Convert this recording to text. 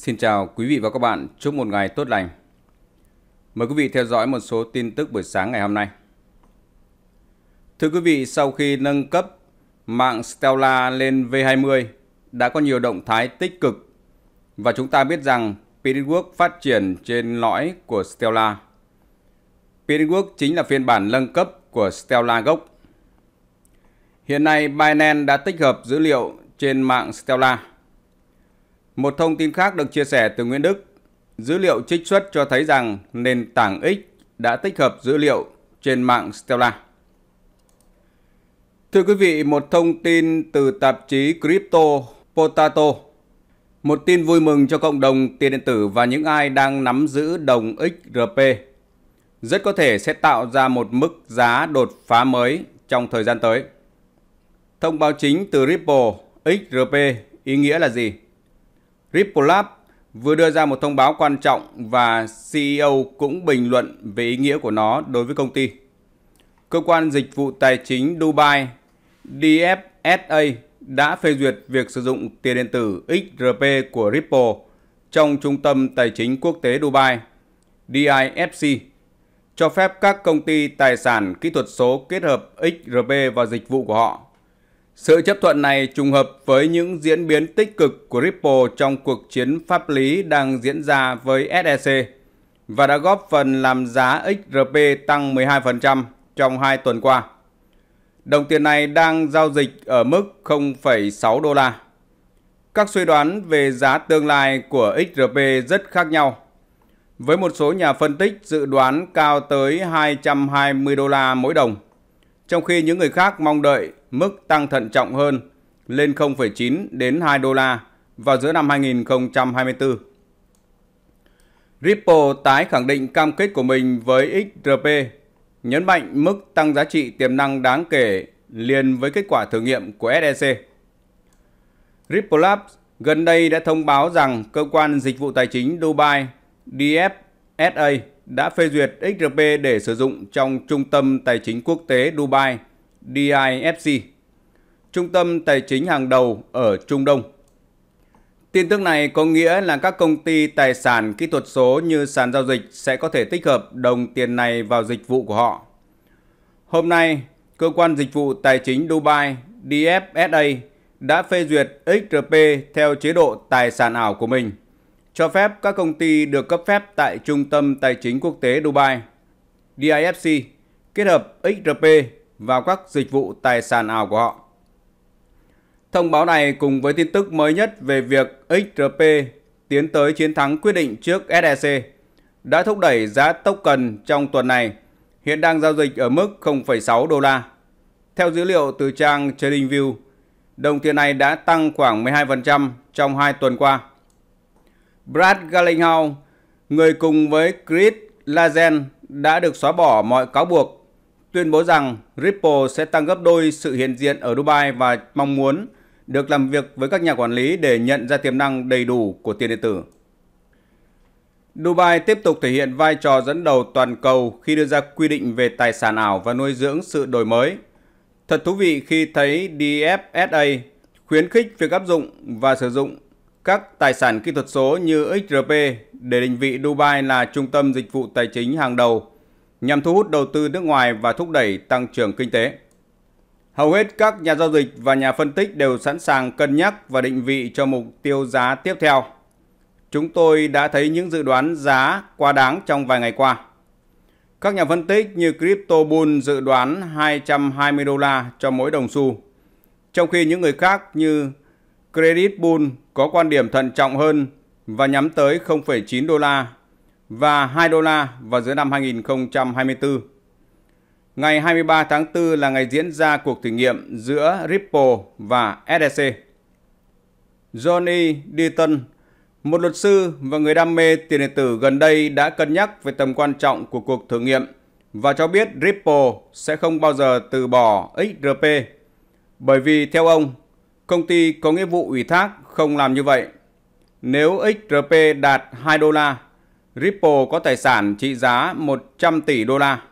Xin chào quý vị và các bạn, chúc một ngày tốt lành. Mời quý vị theo dõi một số tin tức buổi sáng ngày hôm nay. Thưa quý vị, sau khi nâng cấp mạng Stella lên V20 đã có nhiều động thái tích cực và chúng ta biết rằng Pitwork phát triển trên lõi của Stella. Pitwork chính là phiên bản nâng cấp của Stella gốc. Hiện nay Binance đã tích hợp dữ liệu trên mạng Stellar. Một thông tin khác được chia sẻ từ Nguyễn Đức. Dữ liệu trích xuất cho thấy rằng nền tảng X đã tích hợp dữ liệu trên mạng Stellar. Thưa quý vị, một thông tin từ tạp chí Crypto Potato. Một tin vui mừng cho cộng đồng tiền điện tử và những ai đang nắm giữ đồng XRP. Rất có thể sẽ tạo ra một mức giá đột phá mới trong thời gian tới. Thông báo chính từ Ripple, XRP ý nghĩa là gì? Ripple Lab vừa đưa ra một thông báo quan trọng và CEO cũng bình luận về ý nghĩa của nó đối với công ty. Cơ quan dịch vụ tài chính Dubai DFSA đã phê duyệt việc sử dụng tiền điện tử XRP của Ripple trong Trung tâm Tài chính Quốc tế Dubai DIFC cho phép các công ty tài sản kỹ thuật số kết hợp XRP vào dịch vụ của họ sự chấp thuận này trùng hợp với những diễn biến tích cực của Ripple trong cuộc chiến pháp lý đang diễn ra với SEC và đã góp phần làm giá XRP tăng 12% trong 2 tuần qua. Đồng tiền này đang giao dịch ở mức 0,6 đô la. Các suy đoán về giá tương lai của XRP rất khác nhau. Với một số nhà phân tích dự đoán cao tới 220 đô la mỗi đồng, trong khi những người khác mong đợi mức tăng thận trọng hơn lên 0,9 đến 2 đô la vào giữa năm 2024. Ripple tái khẳng định cam kết của mình với XRP, nhấn mạnh mức tăng giá trị tiềm năng đáng kể liền với kết quả thử nghiệm của SEC. Ripple Labs gần đây đã thông báo rằng cơ quan dịch vụ tài chính Dubai DFSA đã phê duyệt XRP để sử dụng trong trung tâm tài chính quốc tế Dubai DIFC, trung tâm tài chính hàng đầu ở Trung Đông. Tin tức này có nghĩa là các công ty tài sản kỹ thuật số như sàn giao dịch sẽ có thể tích hợp đồng tiền này vào dịch vụ của họ. Hôm nay, cơ quan dịch vụ tài chính Dubai DFSA đã phê duyệt XRP theo chế độ tài sản ảo của mình, cho phép các công ty được cấp phép tại Trung tâm Tài chính Quốc tế Dubai, DIFC, kết hợp XRP vào các dịch vụ tài sản ảo của họ. Thông báo này cùng với tin tức mới nhất về việc XRP tiến tới chiến thắng quyết định trước SEC đã thúc đẩy giá token trong tuần này, hiện đang giao dịch ở mức 0,6 đô la. Theo dữ liệu từ trang TradingView, đồng tiền này đã tăng khoảng 12% trong 2 tuần qua. Brad Gallinghouse, người cùng với Chris Lazen đã được xóa bỏ mọi cáo buộc tuyên bố rằng Ripple sẽ tăng gấp đôi sự hiện diện ở Dubai và mong muốn được làm việc với các nhà quản lý để nhận ra tiềm năng đầy đủ của tiền điện tử. Dubai tiếp tục thể hiện vai trò dẫn đầu toàn cầu khi đưa ra quy định về tài sản ảo và nuôi dưỡng sự đổi mới. Thật thú vị khi thấy DFSA khuyến khích việc áp dụng và sử dụng các tài sản kỹ thuật số như XRP để định vị Dubai là trung tâm dịch vụ tài chính hàng đầu nhằm thu hút đầu tư nước ngoài và thúc đẩy tăng trưởng kinh tế. Hầu hết các nhà giao dịch và nhà phân tích đều sẵn sàng cân nhắc và định vị cho mục tiêu giá tiếp theo. Chúng tôi đã thấy những dự đoán giá quá đáng trong vài ngày qua. Các nhà phân tích như Crypto Bull dự đoán 220 đô la cho mỗi đồng xu, trong khi những người khác như Credit Bull có quan điểm thận trọng hơn và nhắm tới 0,9 đô la và 2 đô la vào giữa năm 2024. Ngày 23 tháng 4 là ngày diễn ra cuộc thử nghiệm giữa Ripple và SEC. Johnny Deaton, một luật sư và người đam mê tiền điện tử gần đây đã cân nhắc về tầm quan trọng của cuộc thử nghiệm và cho biết Ripple sẽ không bao giờ từ bỏ XRP bởi vì theo ông, công ty có nghĩa vụ ủy thác không làm như vậy. Nếu XRP đạt 2 đô la Ripple có tài sản trị giá 100 tỷ đô la